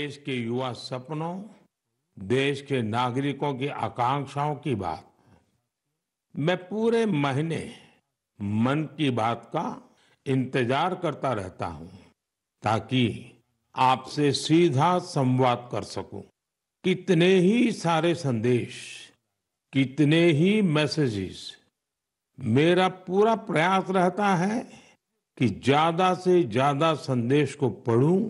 देश के युवा सपनों देश के नागरिकों की आकांक्षाओं की बात मैं पूरे महीने मन की बात का इंतजार करता रहता हूं ताकि आपसे सीधा संवाद कर सकूं कितने ही सारे संदेश कितने ही मैसेजेस मेरा पूरा प्रयास रहता है कि ज्यादा से ज्यादा संदेश को पढूं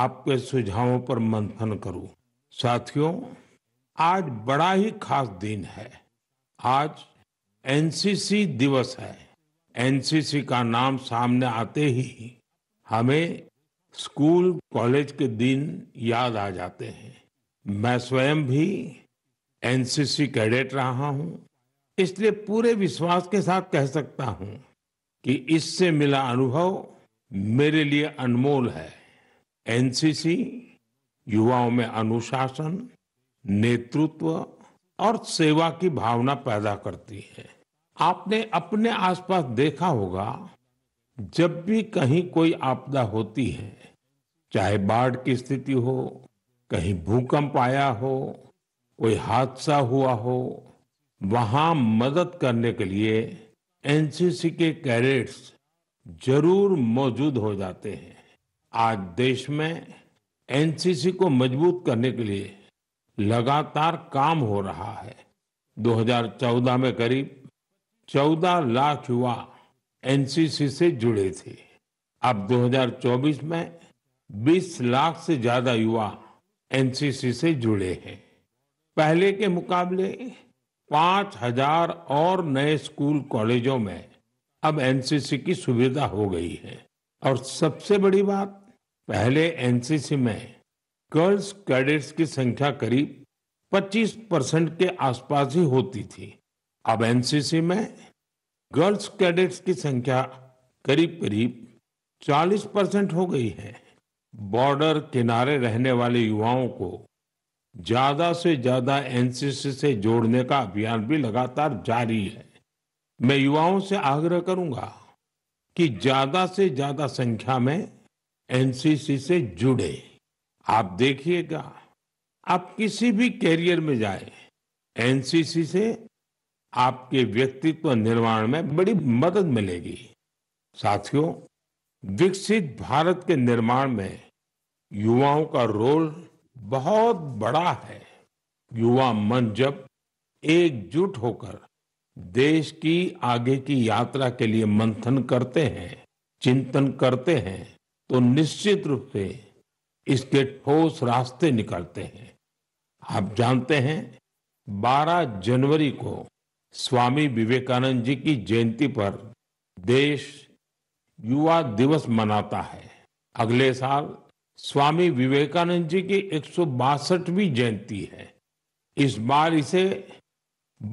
आपके सुझावों पर मंथन करूं साथियों आज बड़ा ही खास दिन है आज एनसीसी दिवस है एनसीसी का नाम सामने आते ही हमें स्कूल कॉलेज के दिन याद आ जाते हैं मैं स्वयं भी एनसीसी कैडेट रहा हूं इसलिए पूरे विश्वास के साथ कह सकता हूं कि इससे मिला अनुभव मेरे लिए अनमोल है एनसीसी युवाओं में अनुशासन नेतृत्व और सेवा की भावना पैदा करती है आपने अपने आसपास देखा होगा जब भी कहीं कोई आपदा होती है चाहे बाढ़ की स्थिति हो कहीं भूकंप आया हो कोई हादसा हुआ हो वहां मदद करने के लिए एनसीसी के कैडेट्स जरूर मौजूद हो जाते हैं आज देश में एनसीसी को मजबूत करने के लिए लगातार काम हो रहा है 2014 में करीब 14 लाख युवा एनसीसी से जुड़े थे अब 2024 में 20 लाख से ज्यादा युवा एनसीसी से जुड़े हैं पहले के मुकाबले 5000 और नए स्कूल कॉलेजों में अब एनसीसी की सुविधा हो गई है और सबसे बड़ी बात पहले एनसीसी में गर्ल्स कैडेट्स की संख्या करीब 25 परसेंट के आसपास ही होती थी अब एनसीसी में गर्ल्स कैडेट्स की संख्या करीब करीब 40 परसेंट हो गई है बॉर्डर किनारे रहने वाले युवाओं को ज्यादा से ज्यादा एनसीसी से जोड़ने का अभियान भी लगातार जारी है मैं युवाओं से आग्रह करूंगा कि ज्यादा से ज्यादा संख्या में एनसीसी से जुड़े आप देखिएगा आप किसी भी कैरियर में जाए एनसीसी से आपके व्यक्तित्व निर्माण में बड़ी मदद मिलेगी साथियों विकसित भारत के निर्माण में युवाओं का रोल बहुत बड़ा है युवा मन जब एकजुट होकर देश की आगे की यात्रा के लिए मंथन करते हैं चिंतन करते हैं तो निश्चित रूप से इसके ठोस रास्ते निकलते हैं आप जानते हैं 12 जनवरी को स्वामी विवेकानंद जी की जयंती पर देश युवा दिवस मनाता है अगले साल स्वामी विवेकानंद जी की एक जयंती है इस बार इसे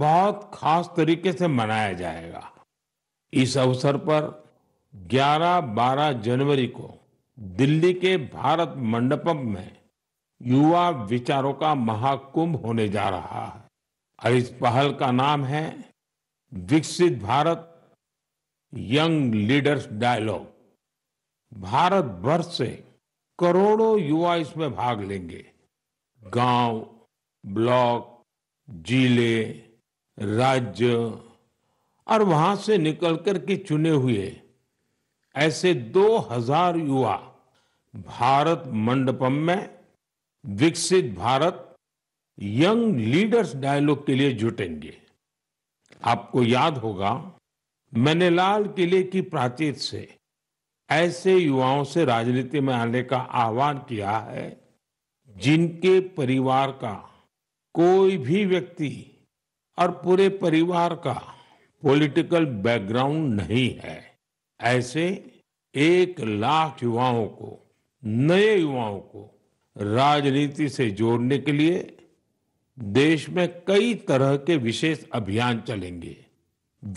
बहुत खास तरीके से मनाया जाएगा इस अवसर पर 11-12 जनवरी को दिल्ली के भारत मंडपम में युवा विचारों का महाकुंभ होने जा रहा है और इस पहल का नाम है Viksit Bharat young leaders dialogue Bharat भर से करोड़ों युवा इसमें भाग लेंगे गांव, ब्लॉक जिले राज्य और वहां से निकलकर के चुने हुए ऐसे 2000 युवा भारत मंडपम में विकसित भारत यंग लीडर्स डायलॉग के लिए जुटेंगे आपको याद होगा मैंने लाल किले की प्राचीर से ऐसे युवाओं से राजनीति में आने का आह्वान किया है जिनके परिवार का कोई भी व्यक्ति और पूरे परिवार का पॉलिटिकल बैकग्राउंड नहीं है ऐसे एक लाख युवाओं को नए युवाओं को राजनीति से जोड़ने के लिए देश में कई तरह के विशेष अभियान चलेंगे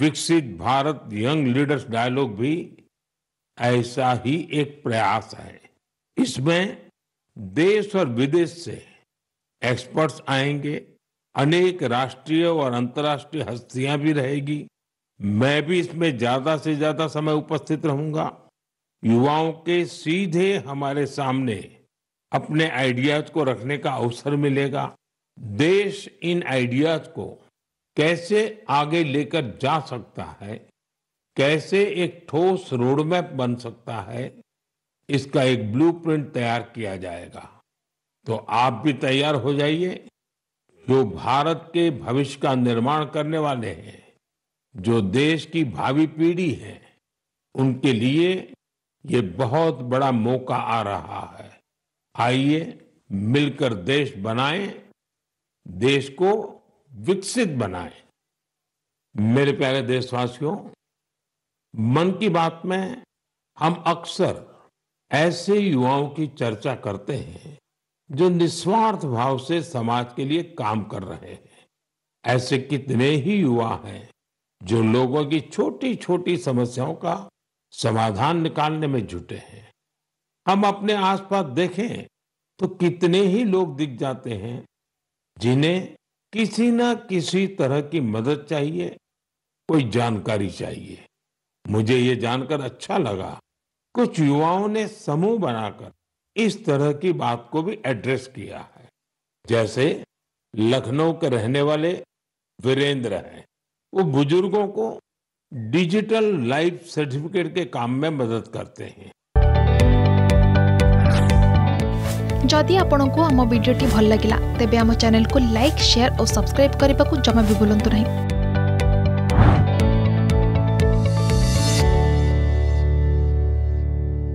विकसित भारत यंग लीडर्स डायलॉग भी ऐसा ही एक प्रयास है इसमें देश और विदेश से एक्सपर्ट्स आएंगे अनेक राष्ट्रीय और अंतर्राष्ट्रीय हस्तियां भी रहेगी मैं भी इसमें ज्यादा से ज्यादा समय उपस्थित रहूंगा युवाओं के सीधे हमारे सामने अपने आइडियाज को रखने का अवसर मिलेगा देश इन आइडियाज को कैसे आगे लेकर जा सकता है कैसे एक ठोस रोडमैप बन सकता है इसका एक ब्लूप्रिंट तैयार किया जाएगा तो आप भी तैयार हो जाइए जो भारत के भविष्य का निर्माण करने वाले हैं जो देश की भावी पीढ़ी है उनके लिए ये बहुत बड़ा मौका आ रहा है आइए मिलकर देश बनाएं, देश को विकसित बनाएं। मेरे प्यारे देशवासियों मन की बात में हम अक्सर ऐसे युवाओं की चर्चा करते हैं जो निस्वार्थ भाव से समाज के लिए काम कर रहे हैं ऐसे कितने ही युवा हैं जो लोगों की छोटी छोटी समस्याओं का समाधान निकालने में जुटे हैं हम अपने आसपास देखें तो कितने ही लोग दिख जाते हैं जिन्हें किसी न किसी तरह की मदद चाहिए कोई जानकारी चाहिए मुझे ये जानकर अच्छा लगा कुछ युवाओं ने समूह बनाकर इस तरह की बात को भी एड्रेस किया है जैसे लखनऊ के रहने वाले वीरेंद्र हैं वो बुजुर्गों को डिजिटल लाइफ सर्टिफिकेट के काम में मदद करते हैं जदि आपण को आम भिडी भल लगा तेब चेल को लाइक शेयर और सब्सक्राइब करने को जमा भी बुलां नहीं